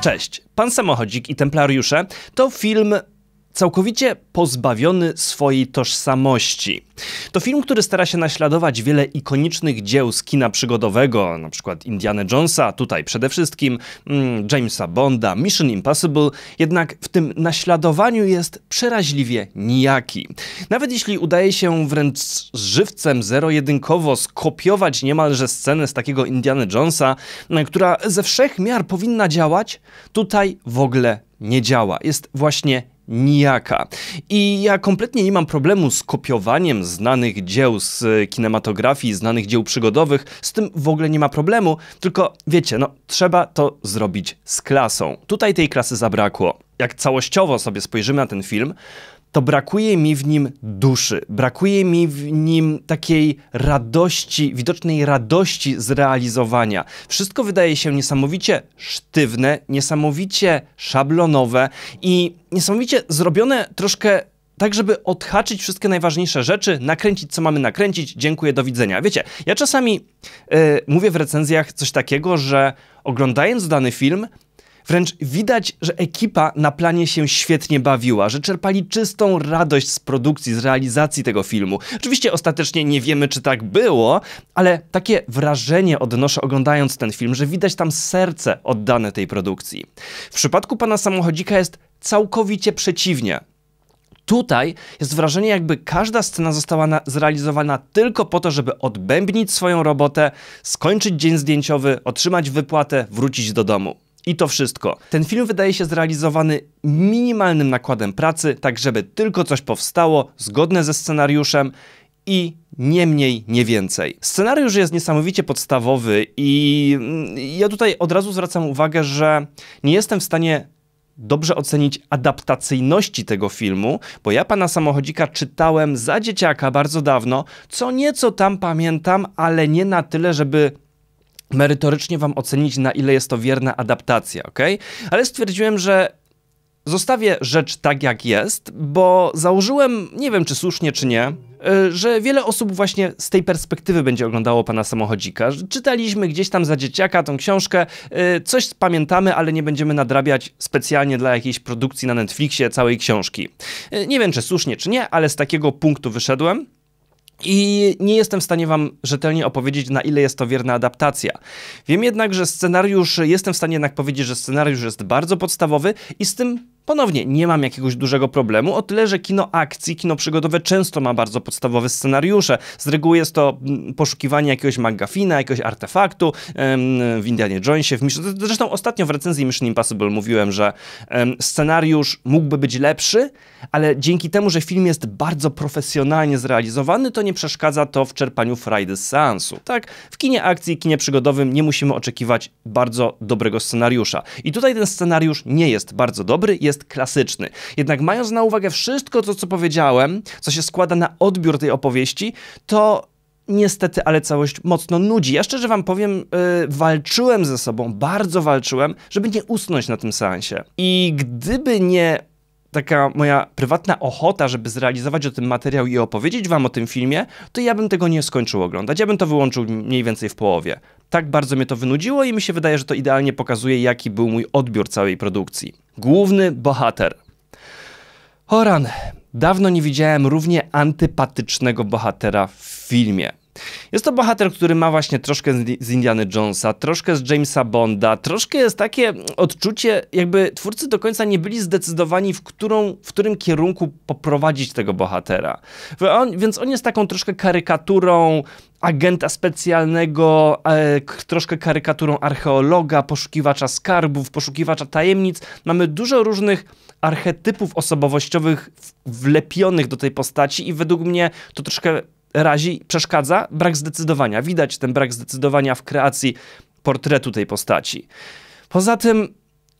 Cześć, Pan Samochodzik i Templariusze to film całkowicie pozbawiony swojej tożsamości. To film, który stara się naśladować wiele ikonicznych dzieł z kina przygodowego, np. Indiana Jonesa, tutaj przede wszystkim mm, Jamesa Bonda, Mission Impossible, jednak w tym naśladowaniu jest przeraźliwie nijaki. Nawet jeśli udaje się wręcz z żywcem zero-jedynkowo skopiować niemalże scenę z takiego Indiana Jonesa, mm, która ze wszech miar powinna działać, tutaj w ogóle nie działa. Jest właśnie nijaka. I ja kompletnie nie mam problemu z kopiowaniem znanych dzieł z e, kinematografii, znanych dzieł przygodowych, z tym w ogóle nie ma problemu, tylko wiecie, no trzeba to zrobić z klasą. Tutaj tej klasy zabrakło. Jak całościowo sobie spojrzymy na ten film, to brakuje mi w nim duszy, brakuje mi w nim takiej radości, widocznej radości zrealizowania. Wszystko wydaje się niesamowicie sztywne, niesamowicie szablonowe i niesamowicie zrobione troszkę tak, żeby odhaczyć wszystkie najważniejsze rzeczy, nakręcić co mamy nakręcić, dziękuję, do widzenia. Wiecie, ja czasami yy, mówię w recenzjach coś takiego, że oglądając dany film, Wręcz widać, że ekipa na planie się świetnie bawiła, że czerpali czystą radość z produkcji, z realizacji tego filmu. Oczywiście ostatecznie nie wiemy, czy tak było, ale takie wrażenie odnoszę oglądając ten film, że widać tam serce oddane tej produkcji. W przypadku pana samochodzika jest całkowicie przeciwnie. Tutaj jest wrażenie, jakby każda scena została na, zrealizowana tylko po to, żeby odbębnić swoją robotę, skończyć dzień zdjęciowy, otrzymać wypłatę, wrócić do domu. I to wszystko. Ten film wydaje się zrealizowany minimalnym nakładem pracy, tak żeby tylko coś powstało, zgodne ze scenariuszem i nie mniej, nie więcej. Scenariusz jest niesamowicie podstawowy i mm, ja tutaj od razu zwracam uwagę, że nie jestem w stanie dobrze ocenić adaptacyjności tego filmu, bo ja pana samochodzika czytałem za dzieciaka bardzo dawno, co nieco tam pamiętam, ale nie na tyle, żeby merytorycznie wam ocenić, na ile jest to wierna adaptacja, ok? Ale stwierdziłem, że zostawię rzecz tak, jak jest, bo założyłem, nie wiem czy słusznie, czy nie, y, że wiele osób właśnie z tej perspektywy będzie oglądało pana samochodzika. Czytaliśmy gdzieś tam za dzieciaka tą książkę, y, coś pamiętamy, ale nie będziemy nadrabiać specjalnie dla jakiejś produkcji na Netflixie całej książki. Y, nie wiem, czy słusznie, czy nie, ale z takiego punktu wyszedłem. I nie jestem w stanie wam rzetelnie opowiedzieć, na ile jest to wierna adaptacja. Wiem jednak, że scenariusz, jestem w stanie jednak powiedzieć, że scenariusz jest bardzo podstawowy i z tym Ponownie, nie mam jakiegoś dużego problemu, o tyle, że kino akcji, kino przygodowe często ma bardzo podstawowe scenariusze. Z reguły jest to mm, poszukiwanie jakiegoś McGuffina, jakiegoś artefaktu w Indianie Jonesie, w Mission... Zresztą ostatnio w recenzji Mission Impossible mówiłem, że scenariusz mógłby być lepszy, ale dzięki temu, że film jest bardzo profesjonalnie zrealizowany, to nie przeszkadza to w czerpaniu frajdy z seansu. Tak, w kinie akcji kinie przygodowym nie musimy oczekiwać bardzo dobrego scenariusza. I tutaj ten scenariusz nie jest bardzo dobry, jest jest klasyczny. Jednak mając na uwagę wszystko to, co powiedziałem, co się składa na odbiór tej opowieści, to niestety, ale całość mocno nudzi. Ja szczerze wam powiem, yy, walczyłem ze sobą, bardzo walczyłem, żeby nie usnąć na tym seansie. I gdyby nie taka moja prywatna ochota, żeby zrealizować o tym materiał i opowiedzieć wam o tym filmie, to ja bym tego nie skończył oglądać. Ja bym to wyłączył mniej więcej w połowie. Tak bardzo mnie to wynudziło i mi się wydaje, że to idealnie pokazuje, jaki był mój odbiór całej produkcji. Główny bohater. Horan, dawno nie widziałem równie antypatycznego bohatera w filmie. Jest to bohater, który ma właśnie troszkę z Indiana Jonesa, troszkę z Jamesa Bonda, troszkę jest takie odczucie, jakby twórcy do końca nie byli zdecydowani, w, którą, w którym kierunku poprowadzić tego bohatera. On, więc on jest taką troszkę karykaturą agenta specjalnego, e, troszkę karykaturą archeologa, poszukiwacza skarbów, poszukiwacza tajemnic. Mamy dużo różnych archetypów osobowościowych wlepionych do tej postaci i według mnie to troszkę razi, przeszkadza brak zdecydowania. Widać ten brak zdecydowania w kreacji portretu tej postaci. Poza tym,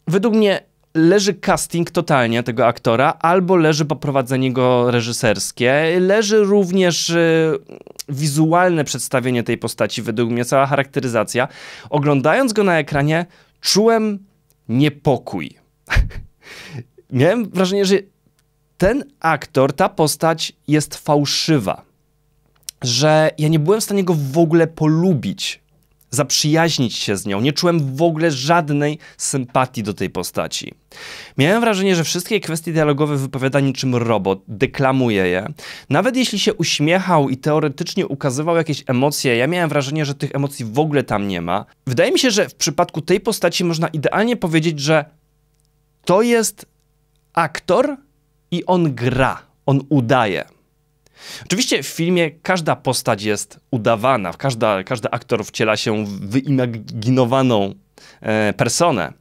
według mnie leży casting totalnie tego aktora, albo leży poprowadzenie go reżyserskie, leży również y, wizualne przedstawienie tej postaci, według mnie cała charakteryzacja. Oglądając go na ekranie, czułem niepokój. Miałem wrażenie, że ten aktor, ta postać jest fałszywa że ja nie byłem w stanie go w ogóle polubić, zaprzyjaźnić się z nią. Nie czułem w ogóle żadnej sympatii do tej postaci. Miałem wrażenie, że wszystkie kwestie dialogowe wypowiada niczym robot, deklamuje je. Nawet jeśli się uśmiechał i teoretycznie ukazywał jakieś emocje, ja miałem wrażenie, że tych emocji w ogóle tam nie ma. Wydaje mi się, że w przypadku tej postaci można idealnie powiedzieć, że to jest aktor i on gra, on udaje. Oczywiście w filmie każda postać jest udawana, każda, każdy aktor wciela się w wyimaginowaną e, personę,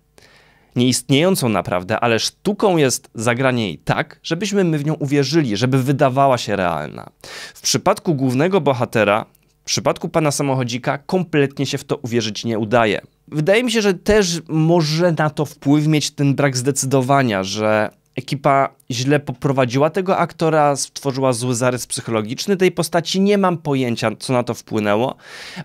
nieistniejącą naprawdę, ale sztuką jest zagranie jej tak, żebyśmy my w nią uwierzyli, żeby wydawała się realna. W przypadku głównego bohatera, w przypadku pana samochodzika, kompletnie się w to uwierzyć nie udaje. Wydaje mi się, że też może na to wpływ mieć ten brak zdecydowania, że ekipa źle poprowadziła tego aktora, stworzyła zły zarys psychologiczny tej postaci. Nie mam pojęcia, co na to wpłynęło,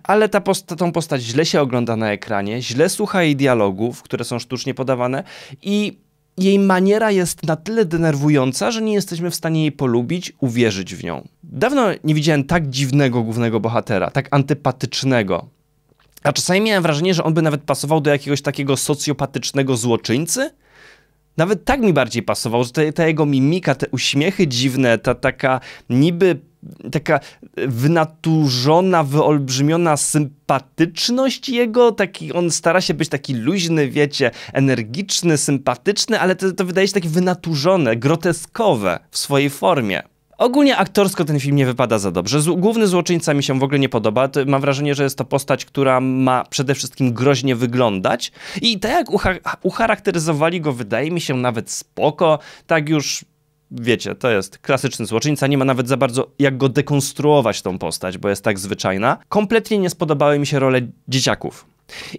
ale ta tą postać źle się ogląda na ekranie, źle słucha jej dialogów, które są sztucznie podawane i jej maniera jest na tyle denerwująca, że nie jesteśmy w stanie jej polubić, uwierzyć w nią. Dawno nie widziałem tak dziwnego głównego bohatera, tak antypatycznego. A czasami miałem wrażenie, że on by nawet pasował do jakiegoś takiego socjopatycznego złoczyńcy, nawet tak mi bardziej pasował, że ta, ta jego mimika, te uśmiechy dziwne, ta taka niby taka wynaturzona, wyolbrzymiona sympatyczność jego, taki, on stara się być taki luźny, wiecie, energiczny, sympatyczny, ale to, to wydaje się takie wynaturzone, groteskowe w swojej formie. Ogólnie aktorsko ten film nie wypada za dobrze. Główny złoczyńca mi się w ogóle nie podoba. Mam wrażenie, że jest to postać, która ma przede wszystkim groźnie wyglądać. I tak jak ucharakteryzowali go, wydaje mi się nawet spoko. Tak już wiecie, to jest klasyczny złoczyńca, nie ma nawet za bardzo jak go dekonstruować tą postać, bo jest tak zwyczajna. Kompletnie nie spodobały mi się role dzieciaków.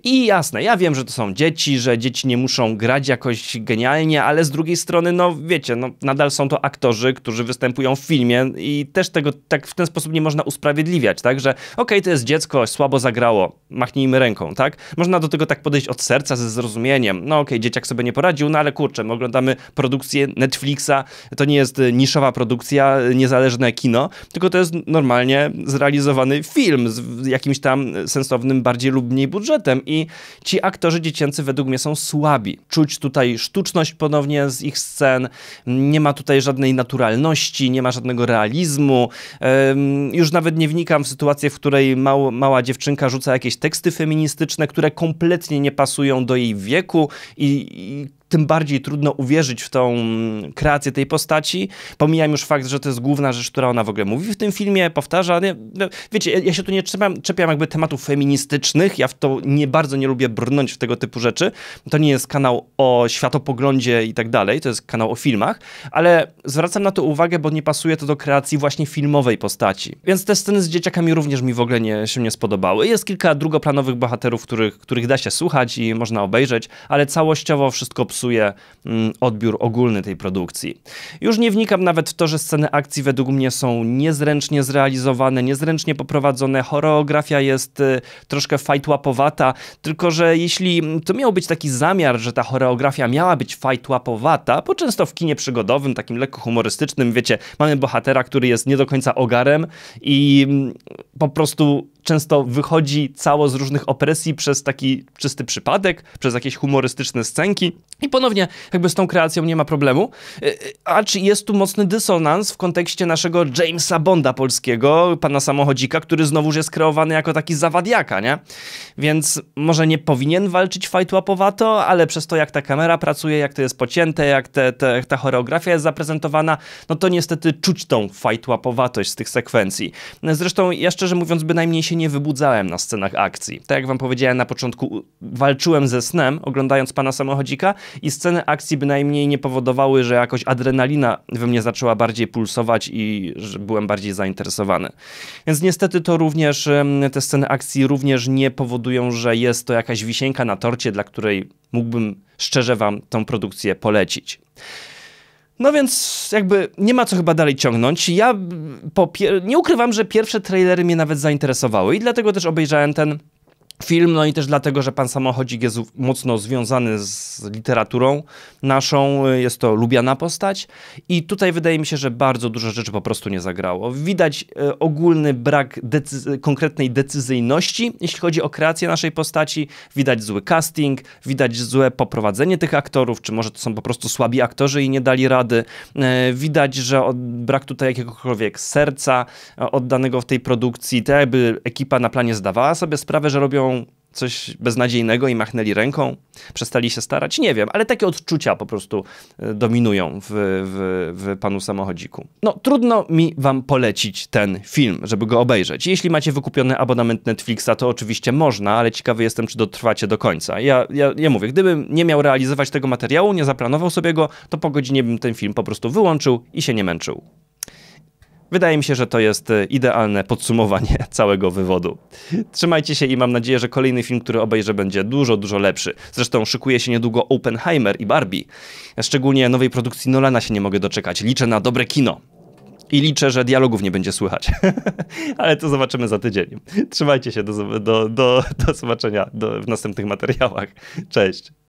I jasne, ja wiem, że to są dzieci, że dzieci nie muszą grać jakoś genialnie, ale z drugiej strony, no wiecie, no, nadal są to aktorzy, którzy występują w filmie i też tego tak w ten sposób nie można usprawiedliwiać, tak? Że okej, okay, to jest dziecko, słabo zagrało, machnijmy ręką, tak? Można do tego tak podejść od serca, ze zrozumieniem. No okej, okay, dzieciak sobie nie poradził, no ale kurczę, my oglądamy produkcję Netflixa, to nie jest y, niszowa produkcja, y, niezależne kino, tylko to jest normalnie zrealizowany film z jakimś tam y, sensownym, bardziej lub mniej budżetem i ci aktorzy dziecięcy według mnie są słabi. Czuć tutaj sztuczność ponownie z ich scen, nie ma tutaj żadnej naturalności, nie ma żadnego realizmu. Już nawet nie wnikam w sytuację, w której mał, mała dziewczynka rzuca jakieś teksty feministyczne, które kompletnie nie pasują do jej wieku i, i tym bardziej trudno uwierzyć w tą kreację tej postaci. Pomijam już fakt, że to jest główna rzecz, która ona w ogóle mówi w tym filmie, powtarza. Nie, no, wiecie, ja, się tu nie czepiam, czepiam jakby tematów feministycznych, ja w to nie bardzo nie lubię brnąć w tego typu rzeczy. To nie jest kanał o światopoglądzie i tak dalej, to jest kanał o filmach, ale zwracam na to uwagę, bo nie pasuje to do kreacji właśnie filmowej postaci. Więc te sceny z dzieciakami również mi w ogóle nie, się nie spodobały. Jest kilka drugoplanowych bohaterów, których, których da się słuchać i można obejrzeć, ale całościowo wszystko psuje psuje mm, odbiór ogólny tej produkcji. Już nie wnikam nawet w to, że sceny akcji według mnie są niezręcznie zrealizowane, niezręcznie poprowadzone, choreografia jest y, troszkę fajtłapowata, tylko że jeśli mm, to miał być taki zamiar, że ta choreografia miała być fajtłapowata, bo często w kinie przygodowym, takim lekko humorystycznym, wiecie, mamy bohatera, który jest nie do końca ogarem i mm, po prostu często wychodzi cało z różnych opresji przez taki czysty przypadek, przez jakieś humorystyczne scenki i ponownie jakby z tą kreacją nie ma problemu. E, e, A czy jest tu mocny dysonans w kontekście naszego Jamesa Bonda polskiego, pana samochodzika, który znowuż jest kreowany jako taki zawadiaka, nie? Więc może nie powinien walczyć fight łapowato, ale przez to jak ta kamera pracuje, jak to jest pocięte, jak te, te, ta choreografia jest zaprezentowana, no to niestety czuć tą fight łapowatość z tych sekwencji. Zresztą ja szczerze mówiąc bynajmniej się nie wybudzałem na scenach akcji. Tak jak wam powiedziałem na początku, walczyłem ze snem, oglądając pana samochodzika, i sceny akcji bynajmniej nie powodowały, że jakoś adrenalina we mnie zaczęła bardziej pulsować i że byłem bardziej zainteresowany. Więc niestety to również, te sceny akcji również nie powodują, że jest to jakaś wisienka na torcie, dla której mógłbym szczerze wam tą produkcję polecić. No więc jakby nie ma co chyba dalej ciągnąć. Ja nie ukrywam, że pierwsze trailery mnie nawet zainteresowały i dlatego też obejrzałem ten film, no i też dlatego, że Pan Samochodzik jest mocno związany z literaturą naszą, y, jest to lubiana postać i tutaj wydaje mi się, że bardzo dużo rzeczy po prostu nie zagrało. Widać y, ogólny brak decyzy konkretnej decyzyjności, jeśli chodzi o kreację naszej postaci, widać zły casting, widać złe poprowadzenie tych aktorów, czy może to są po prostu słabi aktorzy i nie dali rady. Y, widać, że brak tutaj jakiegokolwiek serca oddanego w tej produkcji, tak jakby ekipa na planie zdawała sobie sprawę, że robią coś beznadziejnego i machnęli ręką, przestali się starać, nie wiem, ale takie odczucia po prostu e, dominują w, w, w, panu samochodziku. No, trudno mi wam polecić ten film, żeby go obejrzeć. Jeśli macie wykupiony abonament Netflixa, to oczywiście można, ale ciekawy jestem, czy dotrwacie do końca. Ja, ja, ja mówię, gdybym nie miał realizować tego materiału, nie zaplanował sobie go, to po godzinie bym ten film po prostu wyłączył i się nie męczył. Wydaje mi się, że to jest e, idealne podsumowanie całego wywodu. Trzymajcie się i mam nadzieję, że kolejny film, który obejrzę, będzie dużo, dużo lepszy. Zresztą szykuje się niedługo Oppenheimer i Barbie. Szczególnie nowej produkcji Nolana się nie mogę doczekać. Liczę na dobre kino. I liczę, że dialogów nie będzie słychać. Ale to zobaczymy za tydzień. Trzymajcie się, do, do, do, do zobaczenia do, w następnych materiałach. Cześć.